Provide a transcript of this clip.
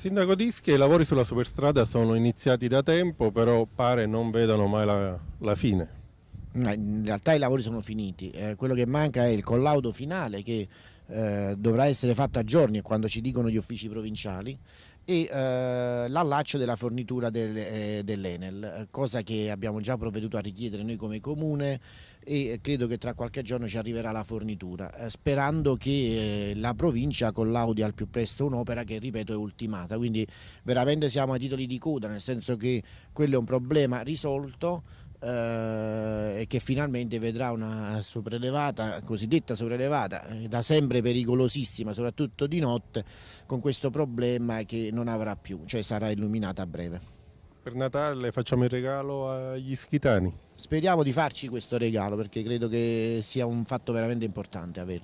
Sindaco Dischi, i lavori sulla superstrada sono iniziati da tempo, però pare non vedano mai la, la fine. In realtà i lavori sono finiti, eh, quello che manca è il collaudo finale che eh, dovrà essere fatto a giorni, è quando ci dicono gli uffici provinciali, e eh, l'allaccio della fornitura del, eh, dell'Enel, cosa che abbiamo già provveduto a richiedere noi come comune e credo che tra qualche giorno ci arriverà la fornitura, eh, sperando che eh, la provincia collaudi al più presto un'opera che, ripeto, è ultimata. Quindi veramente siamo ai titoli di coda, nel senso che quello è un problema risolto. Eh, e eh, che finalmente vedrà una sopraelevata, cosiddetta sopraelevata, eh, da sempre pericolosissima, soprattutto di notte, con questo problema che non avrà più, cioè sarà illuminata a breve. Per Natale facciamo il regalo agli ischitani. Speriamo di farci questo regalo perché credo che sia un fatto veramente importante averlo.